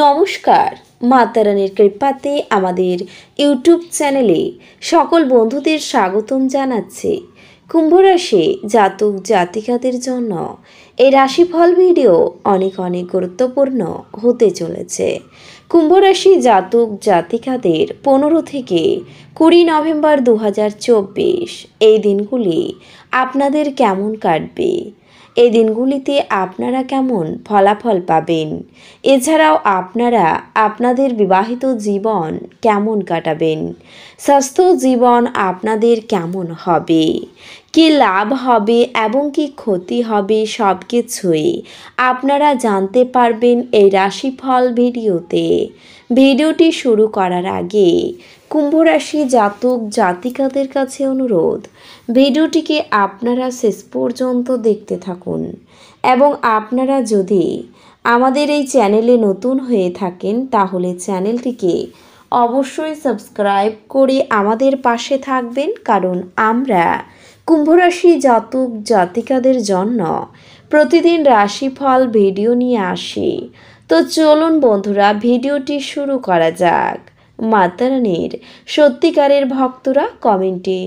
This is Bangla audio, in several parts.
নমস্কার মাতারানির কৃপাতে আমাদের ইউটিউব চ্যানেলে সকল বন্ধুদের স্বাগতম জানাচ্ছি কুম্ভ রাশি জাতক জাতিকাদের জন্য এই রাশিফল ভিডিও অনেক অনেক গুরুত্বপূর্ণ হতে চলেছে কুম্ভ রাশি জাতক জাতিকাদের পনেরো থেকে কুড়ি নভেম্বর দু এই দিনগুলি আপনাদের কেমন কাটবে এই দিনগুলিতে আপনারা কেমন ফলাফল পাবেন এছাড়াও আপনারা আপনাদের বিবাহিত জীবন কেমন কাটাবেন স্বাস্থ্য জীবন আপনাদের কেমন হবে কি লাভ হবে এবং কি ক্ষতি হবে সব কিছুই আপনারা জানতে পারবেন এই রাশিফল ভিডিওতে ভিডিওটি শুরু করার আগে কুম্ভ রাশি জাতক জাতিকাদের কাছে অনুরোধ ভিডিওটিকে আপনারা শেষ পর্যন্ত দেখতে থাকুন এবং আপনারা যদি আমাদের এই চ্যানেলে নতুন হয়ে থাকেন তাহলে চ্যানেলটিকে অবশ্যই সাবস্ক্রাইব করে আমাদের পাশে থাকবেন কারণ আমরা কুম্ভরাশি জাতক জাতিকাদের জন্য প্রতিদিন রাশিফল ভিডিও নিয়ে আসি তো চলুন বন্ধুরা ভিডিওটি শুরু করা যাক মাতারানির সত্যিকারের ভক্তরা কমেন্টে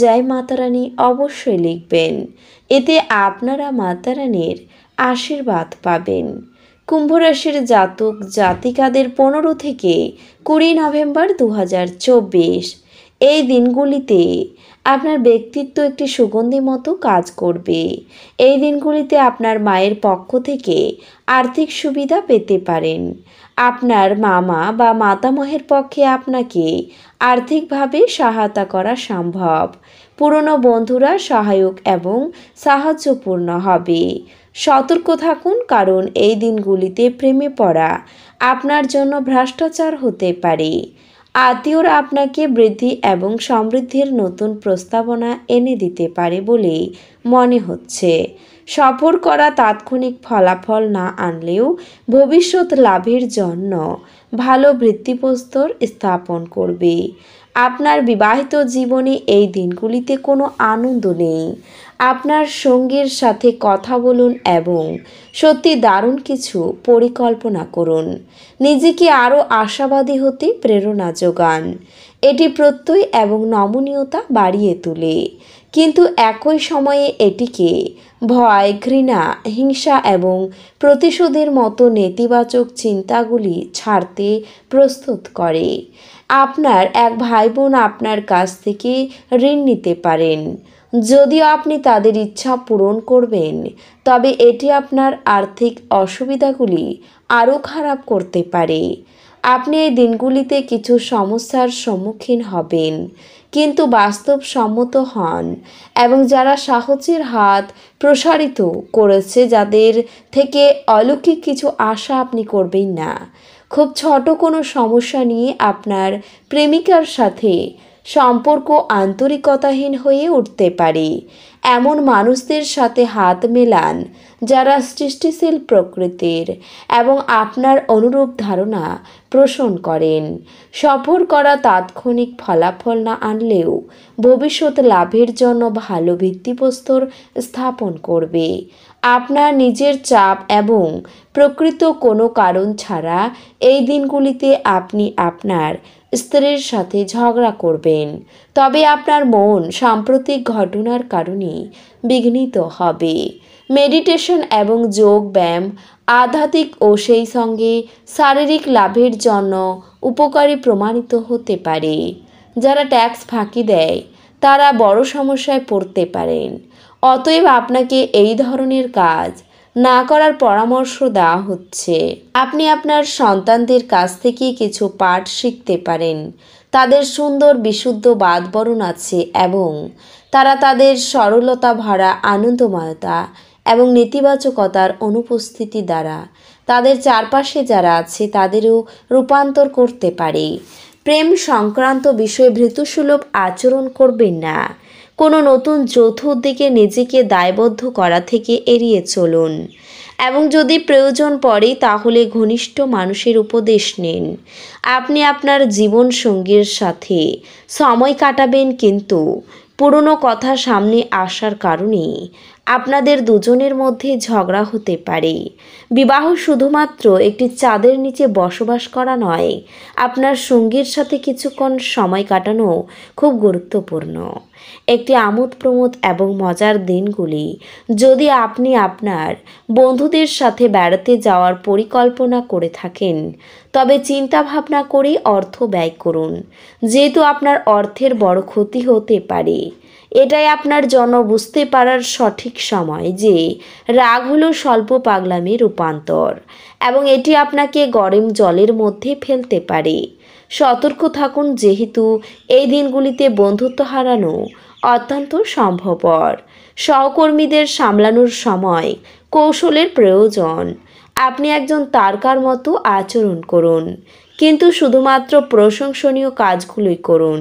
জয় মাতারানী অবশ্যই লিখবেন এতে আপনারা মাতারানির আশীর্বাদ পাবেন কুম্ভরাশির জাতক জাতিকাদের পনেরো থেকে কুড়ি নভেম্বর দু হাজার চব্বিশ এই দিনগুলিতে আপনার ব্যক্তিত্ব একটি সুগন্ধি মতো কাজ করবে এই দিনগুলিতে আপনার মায়ের পক্ষ থেকে আর্থিক সুবিধা পেতে পারেন আপনার মামা বা মাতামহের পক্ষে আপনাকে আর্থিকভাবে সহায়তা করা সম্ভব পুরনো বন্ধুরা সহায়ক এবং সাহায্যপূর্ণ হবে সতর্ক থাকুন কারণ এই দিনগুলিতে প্রেমে পড়া আপনার জন্য ভ্রষ্টাচার হতে পারে আত্মীয়রা আপনাকে বৃদ্ধি এবং সমৃদ্ধির নতুন প্রস্তাবনা এনে দিতে পারে বলেই মনে হচ্ছে সফর করা তাৎক্ষণিক ফলাফল না আনলেও ভবিষ্যৎ লাভের জন্য ভালো বৃত্তিপ্রস্তর স্থাপন করবে আপনার বিবাহিত জীবনে এই দিনগুলিতে কোনো আনন্দ নেই আপনার সঙ্গীর সাথে কথা বলুন এবং সত্যি দারুণ কিছু পরিকল্পনা করুন নিজেকে আরও আশাবাদী হতে প্রেরণা যোগান এটি প্রত্যয় এবং নমনীয়তা বাড়িয়ে তোলে কিন্তু একই সময়ে এটিকে ভয় ঘৃণা হিংসা এবং প্রতিশোধের মতো নেতিবাচক চিন্তাগুলি ছাড়তে প্রস্তুত করে আপনার এক ভাই বোন আপনার কাছ থেকে ঋণ নিতে পারেন যদিও আপনি তাদের ইচ্ছা পূরণ করবেন তবে এটি আপনার আর্থিক অসুবিধাগুলি আরও খারাপ করতে পারে আপনি এই দিনগুলিতে কিছু সমস্যার সম্মুখীন হবেন কিন্তু বাস্তব সম্মত হন এবং যারা সাহসের হাত প্রসারিত করেছে যাদের থেকে অলৌকিক কিছু আশা আপনি করবেন না খুব ছোট কোনো সমস্যা নিয়ে আপনার প্রেমিকার সাথে সম্পর্ক আন্তরিকতাহীন হয়ে উঠতে পারে এমন মানুষদের সাথে হাত মেলান যারা সৃষ্টিশীল প্রকৃতির এবং আপনার অনুরূপ ধারণা পোষণ করেন সফর করা তাৎক্ষণিক ফলাফল না আনলেও ভবিষ্যৎ লাভের জন্য ভালো ভিত্তিপ্রস্তর স্থাপন করবে আপনার নিজের চাপ এবং প্রকৃত কোনো কারণ ছাড়া এই দিনগুলিতে আপনি আপনার স্ত্রীর সাথে ঝগড়া করবেন তবে আপনার মন সাম্প্রতিক ঘটনার কারণে বিঘ্নিত হবে মেডিটেশন এবং যোগ ব্যায়াম আধ্যাত্মিক ও সেই সঙ্গে শারীরিক লাভের জন্য উপকারী প্রমাণিত হতে পারে যারা ট্যাক্স ফাঁকি দেয় তারা বড় সমস্যায় পড়তে পারেন অতএব আপনাকে এই ধরনের কাজ না করার পরামর্শ দেওয়া হচ্ছে আপনি আপনার সন্তানদের কাছ থেকে কিছু পাঠ শিখতে পারেন তাদের সুন্দর বিশুদ্ধ বাদবরণ আছে এবং তারা তাদের সরলতা ভরা আনন্দময়তা এবং নেতিবাচকতার অনুপস্থিতি দ্বারা তাদের চারপাশে যারা আছে তাদেরও রূপান্তর করতে পারে প্রেম সংক্রান্ত বিষয়ে ভৃতুসুলভ আচরণ করবেন না কোনো নতুন যৌথ উদ্যোগে নিজেকে দায়বদ্ধ করা থেকে এড়িয়ে চলুন এবং যদি প্রয়োজন পড়ে তাহলে ঘনিষ্ঠ মানুষের উপদেশ নিন আপনি আপনার জীবন সঙ্গীর সাথে সময় কাটাবেন কিন্তু পুরনো কথা সামনে আসার কারণে আপনাদের দুজনের মধ্যে ঝগড়া হতে পারে বিবাহ শুধুমাত্র একটি চাঁদের নিচে বসবাস করা নয় আপনার সঙ্গীর সাথে কিছুক্ষণ সময় কাটানো খুব গুরুত্বপূর্ণ একটি আমোদ প্রমোদ এবং মজার দিনগুলি যদি আপনি আপনার বন্ধুদের সাথে বেড়াতে যাওয়ার পরিকল্পনা করে থাকেন তবে চিন্তা ভাবনা করে অর্থ ব্যয় করুন যেহেতু আপনার অর্থের বড় ক্ষতি হতে পারে এটাই আপনার জন্য বুঝতে পারার সঠিক সময় যে রাগ হলো স্বল্প পাগলামি রূপান্তর এবং এটি আপনাকে গরম জলের মধ্যে ফেলতে পারে সতর্ক থাকুন যেহেতু এই দিনগুলিতে বন্ধুত্ব হারানো অত্যন্ত সম্ভবপর সহকর্মীদের সামলানোর সময় কৌশলের প্রয়োজন আপনি একজন তারকার মতো আচরণ করুন কিন্তু শুধুমাত্র প্রশংসনীয় কাজগুলোই করুন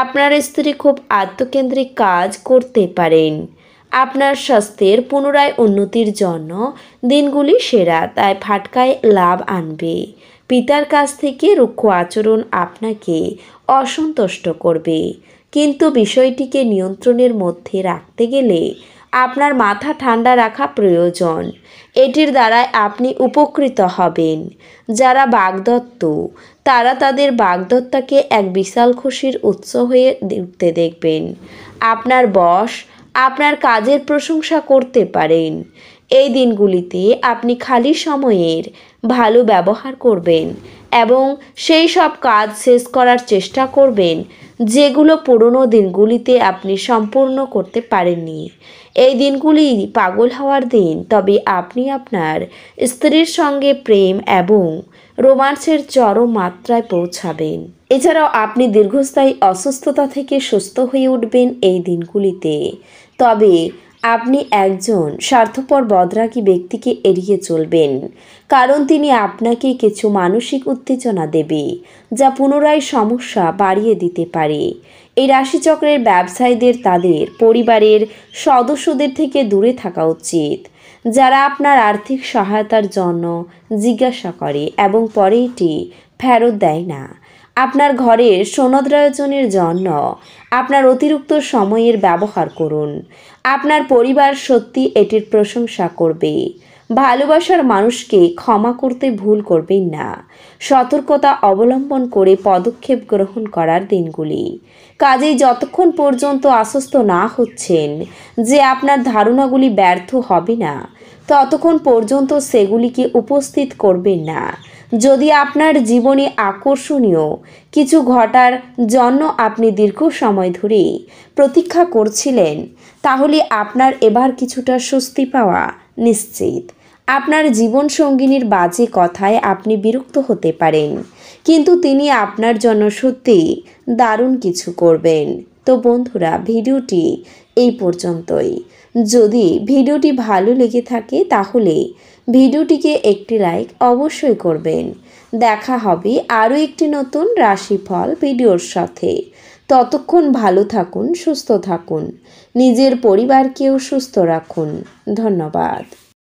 আপনার স্ত্রী খুব আত্মকেন্দ্রিক কাজ করতে পারেন আপনার স্বাস্থ্যের পুনরায় উন্নতির জন্য দিনগুলি সেরা তাই ফাটকায় লাভ আনবে পিতার কাছ থেকে রুক্ষ আচরণ আপনাকে অসন্তুষ্ট করবে কিন্তু বিষয়টিকে নিয়ন্ত্রণের মধ্যে রাখতে গেলে আপনার মাথা ঠান্ডা রাখা প্রয়োজন এটির দ্বারাই আপনি উপকৃত হবেন যারা বাগদত্ত তারা তাদের বাগদত্তাকে এক বিশাল খুশির উৎস হয়ে উঠতে দেখবেন আপনার বস আপনার কাজের প্রশংসা করতে পারেন এই দিনগুলিতে আপনি খালি সময়ের ভালো ব্যবহার করবেন এবং সেই সব কাজ শেষ করার চেষ্টা করবেন যেগুলো পুরনো দিনগুলিতে আপনি সম্পূর্ণ করতে পারেননি এই দিনগুলি পাগল হওয়ার দিন তবে আপনি আপনার স্ত্রীর সঙ্গে প্রেম এবং রোমান্সের চরম মাত্রায় পৌঁছাবেন এছাড়াও আপনি দীর্ঘস্থায়ী অসুস্থতা থেকে সুস্থ হয়ে উঠবেন এই দিনগুলিতে তবে আপনি একজন স্বার্থপর বদরাগী ব্যক্তিকে এড়িয়ে চলবেন কারণ তিনি আপনাকে কিছু মানসিক উত্তেজনা দেবে যা পুনরায় সমস্যা বাড়িয়ে দিতে পারে এই রাশিচক্রের ব্যবসায়ীদের তাদের পরিবারের সদস্যদের থেকে দূরে থাকা উচিত যারা আপনার আর্থিক সহায়তার জন্য জিজ্ঞাসা করে এবং পরে এটি ফেরত দেয় না আপনার ঘরের সনদ্রায়োজনের জন্য আপনার অতিরিক্ত সময়ের ব্যবহার করুন আপনার পরিবার সত্যি এটির প্রশংসা করবে ভালোবাসার মানুষকে ক্ষমা করতে ভুল করবেন না সতর্কতা অবলম্বন করে পদক্ষেপ গ্রহণ করার দিনগুলি কাজেই যতক্ষণ পর্যন্ত আশ্বস্ত না হচ্ছেন যে আপনার ধারণাগুলি ব্যর্থ হবে না ততক্ষণ পর্যন্ত সেগুলিকে উপস্থিত করবেন না যদি আপনার জীবনে আকর্ষণীয় কিছু ঘটার জন্য আপনি দীর্ঘ সময় ধরে প্রতীক্ষা করছিলেন তাহলে আপনার এবার কিছুটা স্বস্তি পাওয়া নিশ্চিত আপনার জীবন সঙ্গিনীর বাজে কথায় আপনি বিরক্ত হতে পারেন কিন্তু তিনি আপনার জন্য সত্যি দারুণ কিছু করবেন তো বন্ধুরা ভিডিওটি এই পর্যন্তই যদি ভিডিওটি ভালো লেগে থাকে তাহলে ভিডিওটিকে একটি লাইক অবশ্যই করবেন দেখা হবে আরও একটি নতুন রাশিফল ভিডিওর সাথে ততক্ষণ ভালো থাকুন সুস্থ থাকুন নিজের পরিবারকেও সুস্থ রাখুন ধন্যবাদ